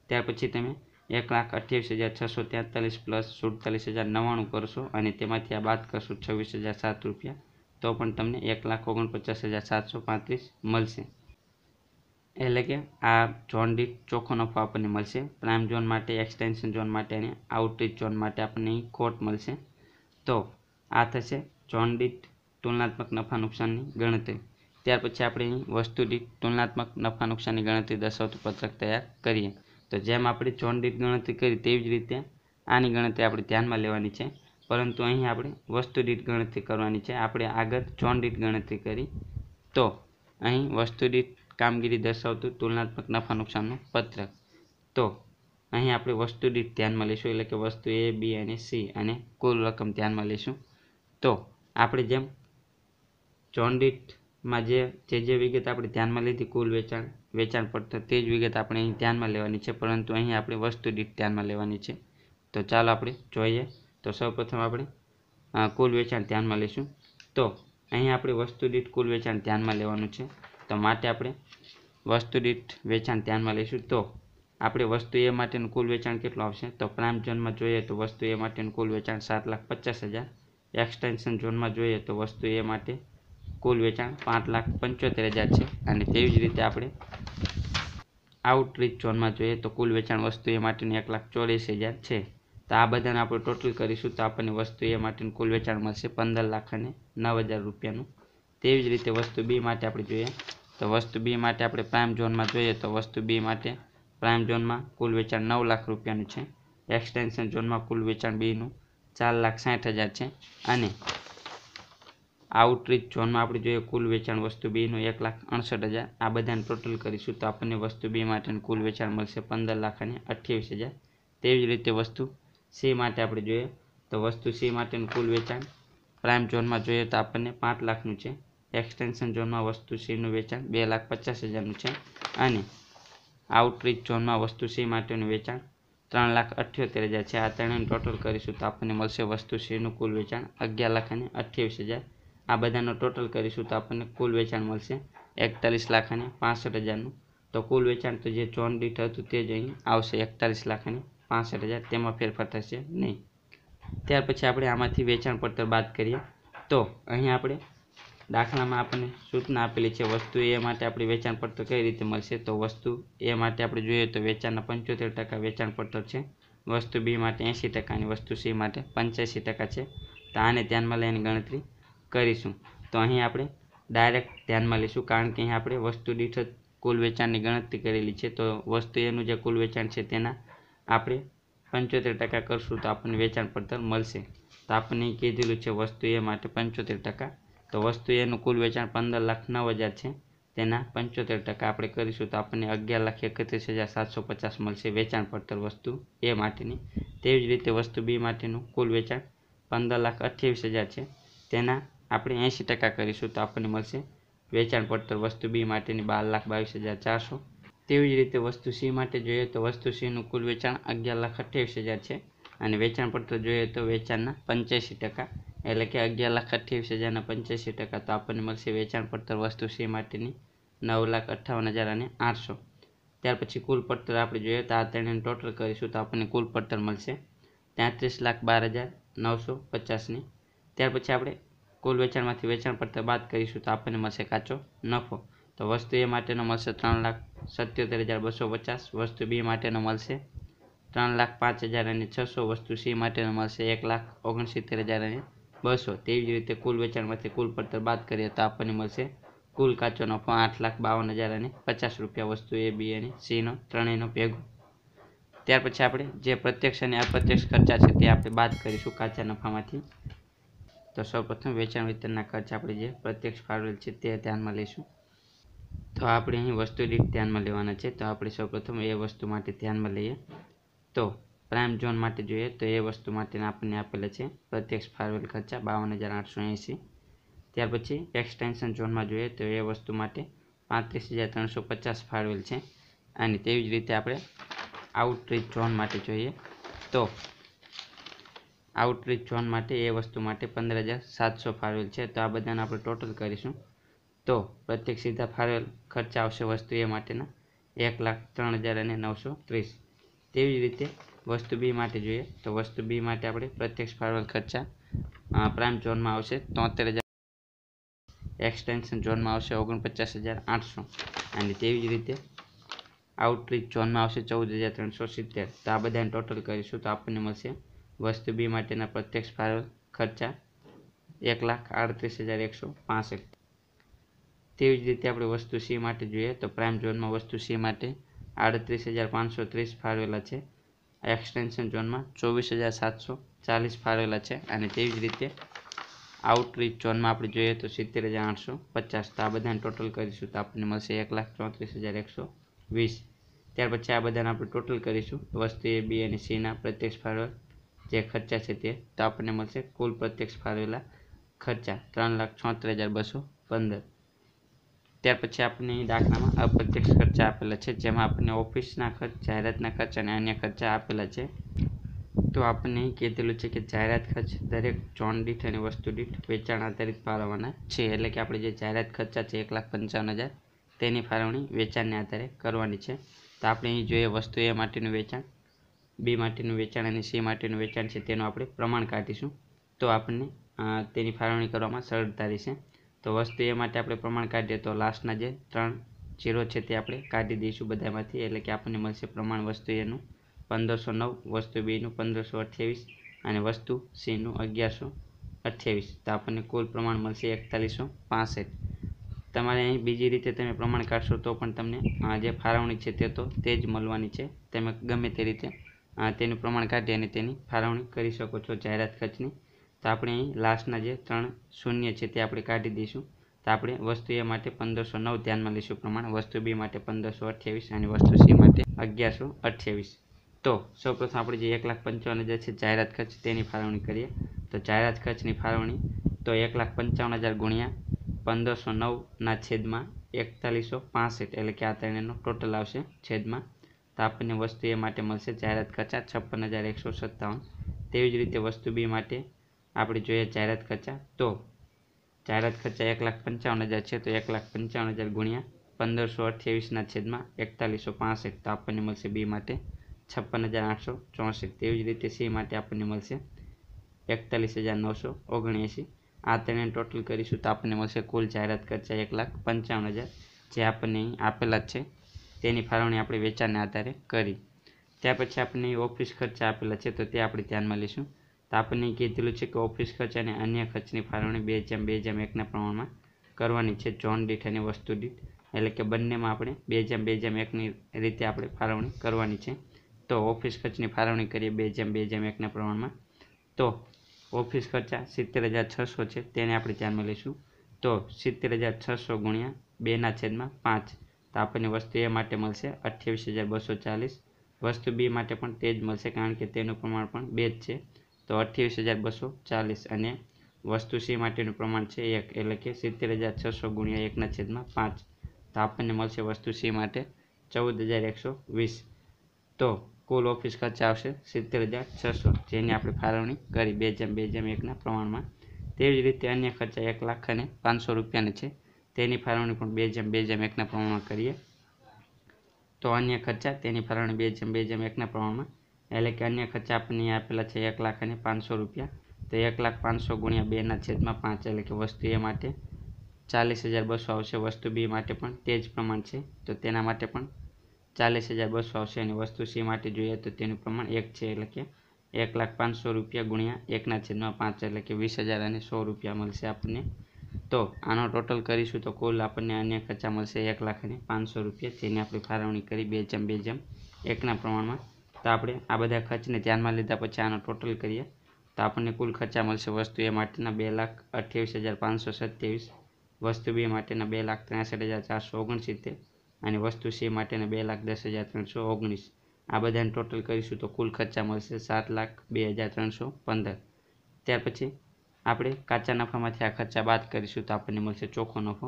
S1: ત્યાર પછી તમે એક લાખ અઠ્યાવીસ હજાર છસો તેતાલીસ પ્લસ સુડતાલીસ હજાર નવ્વાણું કરશો અને તેમાંથી આ બાદ કરશો છવ્વીસ હજાર સાત રૂપિયા તો પણ તમને એક લાખ ઓગણપચાસ હજાર સાતસો પાંત્રીસ મળશે એટલે કે આ ઝોન દીઠ ચોખ્ખો નફો આપણને મળશે પ્રાઇમ ઝોન માટે એક્સટેન્શન ઝોન માટે અને આઉટરીચ ઝોન માટે આપણને ખોટ મળશે તો આ થશે ઝોન દીઠ તુલનાત્મક નફા નુકસાનની ગણતરી ત્યાર પછી આપણે વસ્તુ દીઠ તુલનાત્મક નફા નુકસાનની ગણતરી દર્શાવતું પત્રક તૈયાર કરીએ તો જેમ આપણે ચોન ગણતરી કરી તેવી જ રીતે આની ગણતરી આપણે ધ્યાનમાં લેવાની છે પરંતુ અહીં આપણે વસ્તુદીઠ ગણતરી કરવાની છે આપણે આગળ ચોન ગણતરી કરી તો અહીં વસ્તુદીઠ કામગીરી દર્શાવતું તુલનાત્મક નફા નુકસાનનું પત્રક તો અહીં આપણે વસ્તુ દીઠ ધ્યાનમાં લઈશું એટલે કે વસ્તુ એ બી અને સી અને કુલ રકમ ધ્યાનમાં લઈશું તો આપણે જેમ ચોન દીઠમાં જે જે વિગત આપણે ધ્યાનમાં લીધી કુલ વેચાણ વેચાણ પર તે જ વિગત આપણે અહીં ધ્યાનમાં લેવાની છે પરંતુ અહીં આપણે વસ્તુ દીઠ ધ્યાનમાં લેવાની છે તો ચાલો આપણે જોઈએ તો સૌપ્રથમ આપણે કુલ વેચાણ ધ્યાનમાં લઈશું તો અહીં આપણે વસ્તુ દીઠ કુલ વેચાણ ધ્યાનમાં લેવાનું છે તો માટે આપણે વસ્તુ દીઠ વેચાણ ધ્યાનમાં લઈશું તો આપણે વસ્તુ એ માટેનું કુલ વેચાણ કેટલું આવશે તો પ્રાઇમ ઝોનમાં જોઈએ તો વસ્તુ એ માટેનું કુલ વેચાણ સાત લાખ પચાસ હજાર એક્સટેન્શન ઝોનમાં જોઈએ તો વસ્તુ એ માટે કુલ વેચાણ પાંચ લાખ પંચોતેર હજાર છે અને તેવી જ રીતે આપણે આઉટરીચ ઝોનમાં જોઈએ તો કુલ વેચાણ વસ્તુ એ માટેની એક લાખ ચોરીસ હજાર છે તો આ બધાને આપણે ટોટલ કરીશું તો આપણને વસ્તુ એ માટેનું કુલ વેચાણ મળશે પંદર લાખ અને નવ હજાર રૂપિયાનું તેવી જ રીતે વસ્તુ બી માટે આપણે જોઈએ તો વસ્તુ બી માટે આપણે પ્રાઇમ ઝોનમાં જોઈએ તો વસ્તુ બી માટે પ્રાઇમ ઝોનમાં કુલ વેચાણ નવ લાખ રૂપિયાનું છે એક્સટેન્શન ઝોનમાં કુલ વેચાણ બીનું ચાર લાખ સાઠ હજાર છે અને આઉટરીચ ઝોનમાં આપણે જોઈએ કુલ વેચાણ વસ્તુ બીનું એક લાખ અડસઠ હજાર આ બધાને ટોટલ કરીશું તો આપણને વસ્તુ બી માટેનું કુલ વેચાણ મળશે પંદર લાખ અને અઠ્યાવીસ હજાર તેવી જ રીતે વસ્તુ સી માટે આપણે જોઈએ તો વસ્તુ સી માટેનું કુલ વેચાણ પ્રાઇમ ઝોનમાં જોઈએ તો આપણને પાંચ લાખનું છે એક્સટેન્શન ઝોનમાં વસ્તુ સીનું વેચાણ બે લાખ પચાસ હજારનું છે અને આઉટરીચ ઝોનમાં વસ્તુ સી માટેનું વેચાણ ત્રણ લાખ અઠ્યોતેર હજાર છે આ ત્રણેયનું ટોટલ કરીશું તો આપણને મળશે વસ્તુ સીનું કુલ વેચાણ અગિયાર લાખ અને અઠ્યાવીસ હજાર આ બધાનો ટોટલ કરીશું તો આપણને કુલ વેચાણ મળશે એકતાલીસ લાખ અને પાસઠ હજારનું તો કુલ વેચાણ તો જે ચોન દીઠ હતું તે જ અહીં આવશે એકતાલીસ લાખ અને પાસઠ હજાર તેમાં ફેરફાર થશે નહીં ત્યાર પછી આપણે આમાંથી વેચાણ પડતર બાદ કરીએ તો અહીં આપણે દાખલામાં આપણને સૂચના આપેલી છે વસ્તુ એ માટે આપણે વેચાણ પડતર કઈ રીતે મળશે તો વસ્તુ એ માટે આપણે જોઈએ તો વેચાણના પંચોતેર ટકા વેચાણ પડતર છે વસ્તુ બી માટે એંસી ટકા અને વસ્તુ સી માટે પંચ્યાસી ટકા છે તો આને ધ્યાનમાં લઈને ગણતરી કરીશું તો અહીં આપણે ડાયરેક્ટ ધ્યાનમાં લઈશું કારણ કે અહીં આપણે વસ્તુ દીઠ કુલ વેચાણની ગણતરી કરેલી છે તો વસ્તુ એનું જે કુલ વેચાણ છે તેના આપણે પંચોતેર ટકા કરશું તો આપણને વેચાણ પડતર મળશે તો આપણને કીધેલું છે વસ્તુ એ માટે પંચોતેર ટકા તો વસ્તુ એનું કુલ વેચાણ પંદર લાખ નવ હજાર છે તેના પંચોતેર ટકા આપણે કરીશું તો આપણને અગિયાર લાખ એકત્રીસ હજાર સાતસો પચાસ મળશે વેચાણ પડતર વસ્તુ એ માટેની તેવી જ રીતે વસ્તુ બી માટેનું કુલ વેચાણ પંદર લાખ અઠ્યાવીસ હજાર છે તેના આપણે એંસી ટકા કરીશું તો આપણને મળશે વેચાણ પડતર વસ્તુ બી માટેની બાર લાખ બાવીસ હજાર ચારસો તેવી જ રીતે વસ્તુ સી માટે જોઈએ તો વસ્તુ સીનું કુલ વેચાણ અગિયાર લાખ અઠ્યાવીસ હજાર છે અને વેચાણ પડતર જોઈએ તો વેચાણના પંચ્યાસી ટકા એટલે કે અગિયાર લાખ અઠ્યાવીસ હજારના પંચ્યાસી ટકા તો આપણને મળશે વેચાણ પડતર વસ્તુ સી માટેની નવ લાખ અઠ્ઠાવન હજાર અને આઠસો ત્યાર પછી કુલ પડતર આપણે જોઈએ તો આ ત્રણેયનું ટોટલ કરીશું તો આપણને કુલ પડતર મળશે તેત્રીસ લાખ બાર હજાર નવસો પચાસની ત્યાર પછી આપણે કુલ વેચાણમાંથી વેચાણ પડતર બાદ કરીશું તો આપણને મળશે કાચો નફો તો વસ્તુ એ માટેનો મળશે ત્રણ લાખ સત્યોતેર હજાર બસો પચાસ વસ્તુ બી માટેનો મળશે ત્રણ લાખ પાંચ હજાર અને છસો વસ્તુ સી માટેનો મળશે એક લાખ ઓગણસિત્તેર હજાર અને બસો તેવી જ રીતે કુલ વેચાણમાંથી કુલ પડતર બાદ કરીએ તો આપણને મળશે કુલ કાચો નફો આઠ લાખ બાવન હજાર અને પચાસ રૂપિયા વસ્તુ એ બી અને સીનો ત્રણેયનો ભેગો ત્યાર પછી આપણે જે પ્રત્યક્ષ અને અપ્રત્યક્ષ ખર્ચા છે તે આપણે બાદ કરીશું કાચા નફામાંથી તો સૌપ્રથમ વેચાણ વિતરણના ખર્ચ આપણે જે પ્રત્યક્ષ ફાળવેલ છે તે ધ્યાનમાં લઈશું તો આપણે અહીં વસ્તુ દીઠ ધ્યાનમાં લેવાના છે તો આપણે સૌપ્રથમ એ વસ્તુ માટે ધ્યાનમાં લઈએ તો પ્રાઇમ ઝોન માટે જોઈએ તો એ વસ્તુ માટેના આપણને આપેલા છે પ્રત્યક્ષ ફાળવેલ ખર્ચા બાવન હજાર આઠસો એંસી ત્યાર પછી એક્સટેન્શન ઝોનમાં જોઈએ તો એ વસ્તુ માટે પાંત્રીસ હજાર ત્રણસો પચાસ ફાળવેલ છે અને તેવી જ રીતે આપણે આઉટરીચ ઝોન માટે જોઈએ તો આઉટરીચ ઝોન માટે એ વસ્તુ માટે પંદર હજાર સાતસો ફાળવેલ છે તો આ બધાને આપણે ટોટલ કરીશું તો પ્રત્યેક સીધા ફાળવેલ ખર્ચ આવશે વસ્તુ એ માટેના એક લાખ ત્રણ હજાર અને નવસો ત્રીસ તેવી જ રીતે વસ્તુ બી માટે જોઈએ તો વસ્તુ બી માટે આપણે પ્રત્યક્ષ ફાળવેલ ખર્ચા પ્રાઇમ ઝોનમાં આવશે તોતેર હજાર એક્સટેન્શન ઝોનમાં આવશે ઓગણપચાસ હજાર આઠસો અને તેવી જ રીતે આઉટરીચ ઝોનમાં આવશે ચૌદ હજાર ત્રણસો સિત્તેર તો આ બધાને ટોટલ કરીશું તો આપણને મળશે વસ્તુ બી માટેના પ્રત્યક્ષ ફાળો ખર્ચા એક લાખ આડત્રીસ હજાર એકસો પાસઠ તેવી જ રીતે આપણે વસ્તુ સી માટે જોઈએ તો પ્રાઇમ ઝોનમાં વસ્તુ સી માટે આડત્રીસ હજાર પાંચસો ત્રીસ ફાળવેલા છે એક્સટેન્શન ઝોનમાં ચોવીસ હજાર સાતસો ચાલીસ ફાળવેલા છે અને તેવી જ રીતે આઉટરીચ ઝોનમાં આપણે જોઈએ તો સિત્તેર હજાર આઠસો પચાસ તો આ બધાને ટોટલ કરીશું તો આપણને મળશે એક લાખ ચોત્રીસ હજાર એકસો વીસ ત્યાર પછી આ બધાને આપણે ટોટલ કરીશું વસ્તુ એ બી અને સીના પ્રત્યક્ષ ફાળવેલ જે ખર્ચા છે તે તો આપણને મળશે કુલ પ્રત્યક્ષ ફાળવેલા ખર્ચા ત્રણ લાખ છોતેર હજાર બસો પંદર ત્યાર પછી આપણને દાખલામાં અપ્રત્યક્ષ ખર્ચા આપેલા છે જેમાં આપણને ઓફિસના ખર્ચ જાહેરાતના ખર્ચ અને અન્ય ખર્ચા આપેલા છે તો આપણને કીધેલું છે કે જાહેરાત ખર્ચ દરેક જોન દીઠ અને વસ્તુ દીઠ વેચાણ આધારિત ફાળવવાના છે એટલે કે આપણે જે જાહેરાત ખર્ચા છે એક લાખ પંચાવન હજાર તેની ફાળવણી વેચાણને આધારે કરવાની છે તો આપણે અહીં જોઈએ વસ્તુ એ માટેનું વેચાણ બી માટેનું વેચાણ અને સી માટેનું વેચાણ છે તેનું આપણે પ્રમાણ કાઢીશું તો આપણને તેની ફાળવણી કરવામાં સરળતા રહેશે તો વસ્તુ એ માટે આપણે પ્રમાણ કાઢીએ તો લાસ્ટના જે ત્રણ જીરો છે તે આપણે કાઢી દઈશું બધામાંથી એટલે કે આપણને મળશે પ્રમાણ વસ્તુ એનું પંદરસો નવ વસ્તુ બીનું પંદરસો અઠ્યાવીસ અને વસ્તુ સીનું અગિયારસો અઠ્યાવીસ તો આપણને કુલ પ્રમાણ મળશે એકતાલીસો પાસઠ તમારે અહીં બીજી રીતે તમે પ્રમાણ કાઢશો તો પણ તમને જે ફાળવણી છે તે તો તે જ મળવાની છે તમે ગમે તે રીતે તેનું પ્રમાણ કાઢી અને તેની ફાળવણી કરી શકો છો જાહેરાત ખર્ચની તો આપણે અહીં લાસ્ટના જે ત્રણ શૂન્ય છે તે આપણે કાઢી દઈશું તો આપણે વસ્તુ એ માટે પંદરસો નવ ધ્યાનમાં લઈશું પ્રમાણ વસ્તુ બી માટે પંદરસો અઠ્યાવીસ અને વસ્તુ સી માટે અગિયારસો અઠ્યાવીસ તો સૌપ્રથમ આપણે જે એક લાખ પંચાવન હજાર છે જાહેરાત ખર્ચ તેની ફાળવણી કરીએ તો જાહેરાત ખર્ચની ફાળવણી તો એક લાખ પંચાવન હજાર ગુણ્યા પંદરસો નવના છેદમાં એકતાલીસો પાસઠ એટલે કે આ ત્રણેયનો ટોટલ આવશે છેદમાં તો આપણને વસ્તુ એ માટે મળશે જાહેરાત ખર્ચા છપ્પન હજાર એકસો સત્તાવન તેવી જ રીતે વસ્તુ બી માટે આપણે જોઈએ જાહેરાત ખર્ચા તો જાહેરાત ખર્ચા એક લાખ પંચાવન હજાર છે તો એક લાખ પંચાવન હજાર ગુણ્યા પંદરસો અઠ્યાવીસના છેદમાં એકતાલીસો પાસઠ તો આપણને મળશે બી માટે છપ્પન હજાર આઠસો ચોસઠ તેવી જ રીતે સી માટે આપણને મળશે એકતાલીસ હજાર નવસો ઓગણએંસી આ ત્રણે ટોટલ કરીશું તો આપણને મળશે કુલ જાહેરાત ખર્ચા એક લાખ પંચાવન હજાર જે આપણને આપેલા જ છે તેની ફાળવણી આપણે વેચાણના આધારે કરી ત્યાર પછી આપણને ઓફિસ ખર્ચા આપેલા છે તો તે આપણે ધ્યાનમાં લઈશું તો આપણને કીધેલું છે કે ઓફિસ ખર્ચ અને અન્ય ખર્ચની ફાળવણી બે જેમ બે જેમ એકના પ્રમાણમાં કરવાની છે જોન દીઠ અને વસ્તુ દીઠ એટલે કે બંનેમાં આપણે બે જેમ બે જેમ એકની રીતે આપણે ફાળવણી કરવાની છે તો ઓફિસ ખર્ચની ફાળવણી કરીએ બે જેમ બે જેમ એકના પ્રમાણમાં તો ઓફિસ ખર્ચા સિત્તેર હજાર છસો છે તેને આપણે ધ્યાનમાં લઈશું તો સિત્તેર હજાર છસો ગુણ્યા બેના છેદમાં પાંચ તો આપણને વસ્તુ એ માટે મળશે અઠ્યાવીસ હજાર બસો ચાલીસ વસ્તુ બી માટે પણ તે જ મળશે કારણ કે તેનું પ્રમાણ પણ બે જ છે તો અઠ્યાવીસ હજાર બસો ચાલીસ અને વસ્તુ સી માટેનું પ્રમાણ છે એક એટલે કે સિત્તેર હજાર છસો ગુણ્યા એકના છેદમાં પાંચ તો આપણને મળશે વસ્તુ સી માટે ચૌદ હજાર એકસો વીસ તો કુલ ઓફિસ ખર્ચ આવશે સિત્તેર હજાર છસો જેની આપણે ફાળવણી કરી બે જેમ બે જેમ એકના પ્રમાણમાં તેવી જ રીતે અન્ય ખર્ચા એક લાખ અને પાંચસો રૂપિયાના છે તેની ફાળવણી પણ બે જેમ બે જેમ એકના પ્રમાણમાં કરીએ તો અન્ય ખર્ચા તેની ફાળવણી બે જેમ બે જેમ એકના પ્રમાણમાં એટલે કે અન્ય ખર્ચા આપણને આપેલા છે એક લાખ અને પાંચસો રૂપિયા તો એક લાખ પાંચસો ગુણ્યા બેના છેદમાં પાંચ એટલે કે વસ્તુ એ માટે ચાલીસ હજાર બસો આવશે વસ્તુ બી માટે પણ તે જ પ્રમાણ છે તો તેના માટે પણ ચાલીસ હજાર બસો આવશે અને વસ્તુ સી માટે જોઈએ તો તેનું પ્રમાણ એક છે એટલે કે એક લાખ પાંચસો રૂપિયા ગુણ્યા એકના છેદમાં પાંચ એટલે કે વીસ હજાર અને સો રૂપિયા મળશે આપણને તો આનો ટોટલ કરીશું તો કુલ આપણને અન્ય ખર્ચા મળશે એક લાખ અને પાંચસો રૂપિયા જેની આપણે ફાળવણી કરી બે જેમ બે જેમ એકના પ્રમાણમાં તો આપણે આ બધા ખર્ચને ધ્યાનમાં લીધા પછી આનો ટોટલ કરીએ તો આપણને કુલ ખર્ચા મળશે વસ્તુ એ માટેના બે લાખ અઠ્યાવીસ હજાર પાંચસો સત્યાવીસ વસ્તુ બે માટેના બે લાખ ત્રેસઠ હજાર ચારસો ઓગણસિત્તેર અને વસ્તુ સી માટેના બે લાખ દસ હજાર ત્રણસો ઓગણીસ આ બધાને ટોટલ કરીશું તો કુલ ખર્ચા મળશે સાત લાખ બે હજાર ત્રણસો પંદર ત્યાર પછી આપણે કાચા નફામાંથી આ ખર્ચા બાદ કરીશું તો આપણને મળશે ચોખ્ખો નફો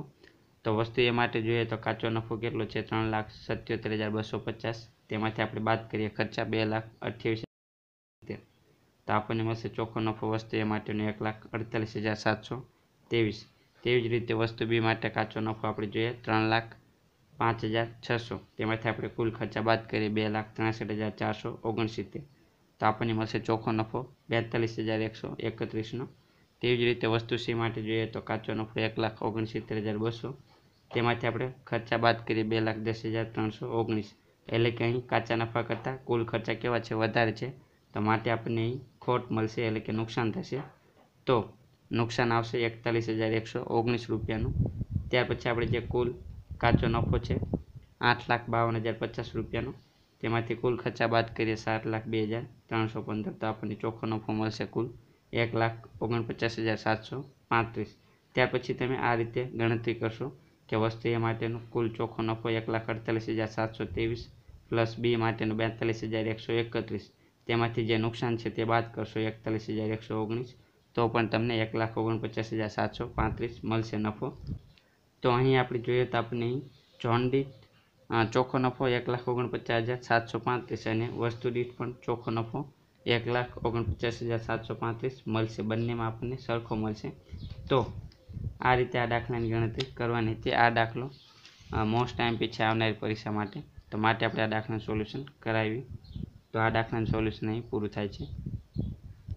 S1: તો વસ્તુ એ માટે જોઈએ તો કાચો નફો કેટલો છે ત્રણ લાખ સત્યોતેર હજાર બસો પચાસ તેમાંથી આપણે બાદ કરીએ ખર્ચા બે લાખ અઠ્યાવીસ તો આપણને મળશે ચોખ્ખો નફો વસ્તુ એ માટેનો એક લાખ અડતાલીસ હજાર સાતસો ત્રેવીસ તેવી જ રીતે વસ્તુ બી માટે કાચો નફો આપણે જોઈએ ત્રણ લાખ પાંચ હજાર છસો તેમાંથી આપણે કુલ ખર્ચા બાદ કરીએ બે લાખ ત્રાસઠ હજાર ચારસો ઓગણસિત્તેર તો આપણને મળશે ચોખ્ખો નફો બેતાલીસ હજાર એકસો એકત્રીસનો તેવી જ રીતે વસ્તુ સી માટે જોઈએ તો કાચો નફો એક લાખ ઓગણસિત્તેર હજાર બસો તેમાંથી આપણે ખર્ચા બાદ કરીએ બે લાખ દસ હજાર ત્રણસો ઓગણીસ એટલે કે અહીં કાચા નફા કરતાં કુલ ખર્ચા કેવા છે વધારે છે તો માટે આપણને અહીં ખોટ મળશે એટલે કે નુકસાન થશે તો નુકસાન આવશે એકતાલીસ હજાર એકસો ઓગણીસ રૂપિયાનું ત્યાર પછી આપણે જે કુલ કાચો નફો છે આઠ લાખ બાવન હજાર પચાસ રૂપિયાનો તેમાંથી કુલ ખર્ચા બાદ કરીએ સાત લાખ બે હજાર ત્રણસો પંદર તો આપણને ચોખ્ખો નફો મળશે કુલ એક લાખ ઓગણપચાસ હજાર સાતસો પાંત્રીસ ત્યાર પછી તમે આ રીતે ગણતરી કરશો કે વસ્તુ એ માટેનો કુલ ચોખ્ખો નફો એક લાખ અડતાલીસ હજાર સાતસો ત્રેવીસ પ્લસ બી માટેનો બેતાલીસ હજાર એકસો એકત્રીસ તેમાંથી જે નુકસાન છે તે બાદ કરશો એકતાલીસ હજાર એકસો ઓગણીસ તો પણ તમને એક લાખ ઓગણપચાસ હજાર સાતસો પાંત્રીસ મળશે નફો તો અહીં આપણે જોઈએ તો આપણે જોન ચોખ્ખો નફો એક લાખ ઓગણપચાસ હજાર સાતસો પાંત્રીસ અને વસ્તુ દીઠ પણ ચોખ્ખો નફો એક લાખ ઓગણપચાસ હજાર સાતસો પાંત્રીસ મળશે બંનેમાં આપણને સરખો મળશે તો આ રીતે આ દાખલાની ગણતરી કરવાની તે આ દાખલો મોસ્ટ ટાઈમ પીછે આવનારી પરીક્ષા માટે તો માટે આપણે આ દાખલાનું સોલ્યુશન કરાવી તો આ દાખલાનું સોલ્યુશન અહીં પૂરું થાય છે